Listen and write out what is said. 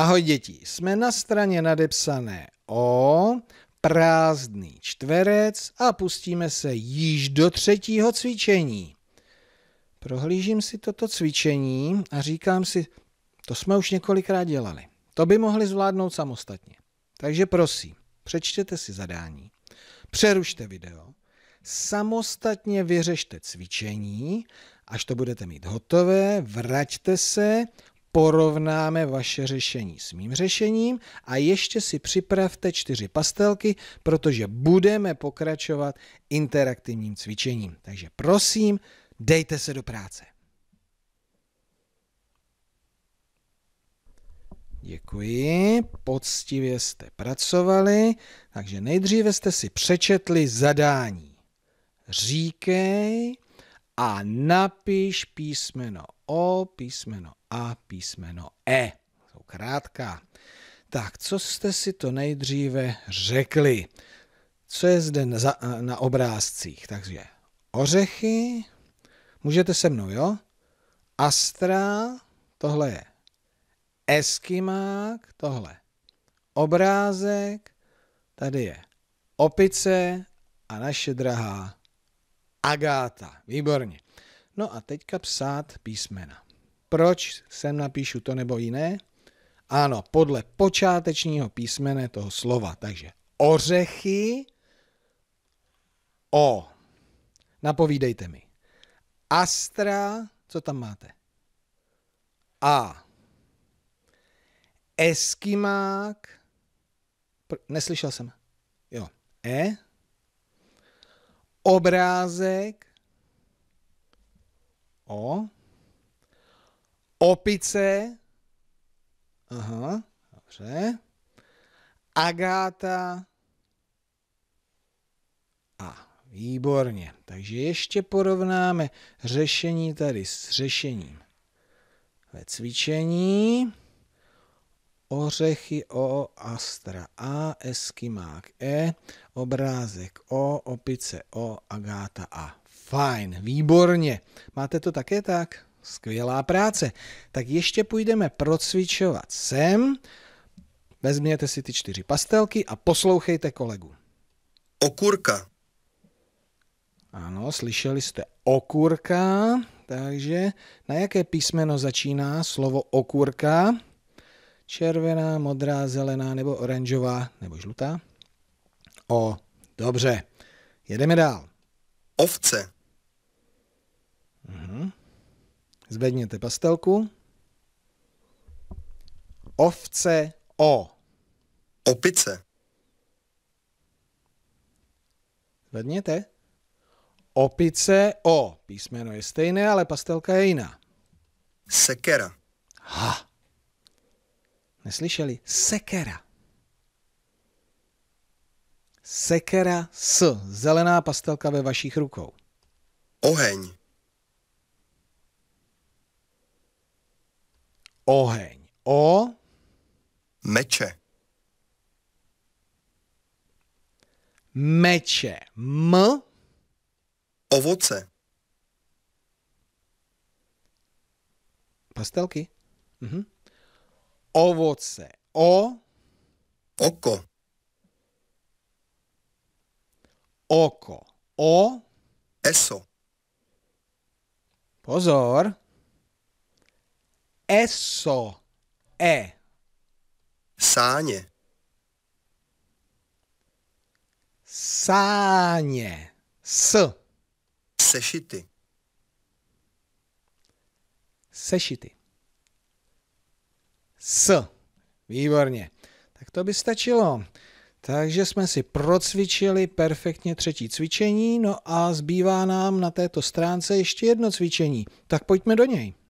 Ahoj děti, jsme na straně nadepsané O, prázdný čtverec a pustíme se již do třetího cvičení. Prohlížím si toto cvičení a říkám si, to jsme už několikrát dělali. To by mohli zvládnout samostatně. Takže prosím, přečtěte si zadání, přerušte video, samostatně vyřešte cvičení, až to budete mít hotové, vraťte se, porovnáme vaše řešení s mým řešením a ještě si připravte čtyři pastelky, protože budeme pokračovat interaktivním cvičením. Takže prosím, dejte se do práce. Děkuji, poctivě jste pracovali, takže nejdříve jste si přečetli zadání. Říkej a napiš písmeno O, písmeno a písmeno E. Jsou krátká. Tak, co jste si to nejdříve řekli? Co je zde na, na obrázcích? Takže ořechy, můžete se mnou, jo? Astra, tohle je Eskimák, tohle obrázek, tady je opice a naše drahá Agáta. Výborně. No a teďka psát písmena. Proč sem napíšu to nebo jiné? Ano, podle počátečního písmene toho slova. Takže ořechy o. Napovídejte mi. Astra, co tam máte? A. Eskimák. Pr- neslyšel jsem. Jo. E. Obrázek. O. Opice. Aha, dobře. Agáta. A výborně. Takže ještě porovnáme řešení tady s řešením ve cvičení. Ořechy O, Astra A, Eskimák E, obrázek O, opice O, Agáta A. Fajn, výborně. Máte to také tak? Skvělá práce. Tak ještě půjdeme procvičovat sem. Vezměte si ty čtyři pastelky a poslouchejte kolegu. Okurka. Ano, slyšeli jste okurka, takže na jaké písmeno začíná slovo okurka? Červená, modrá, zelená nebo oranžová nebo žlutá? O, dobře. Jedeme dál. Ovce. Mhm. Zvedněte pastelku. Ovce O. Opice. Zvedněte. Opice O. Písmeno je stejné, ale pastelka je jiná. Sekera. Ha. Neslyšeli? Sekera. Sekera S. Zelená pastelka ve vašich rukou. Oheň. Oheň. O. Meče. Meče. M. Ovoce. Pastelky. Mhm. Ovoce. O. Oko. Oko. O. Eso. Pozor. Eso E. Sáně. Sáně. S. Sešity. Sešity. S. Výborně. Tak to by stačilo. Takže jsme si procvičili perfektně třetí cvičení, no a zbývá nám na této stránce ještě jedno cvičení. Tak pojďme do něj.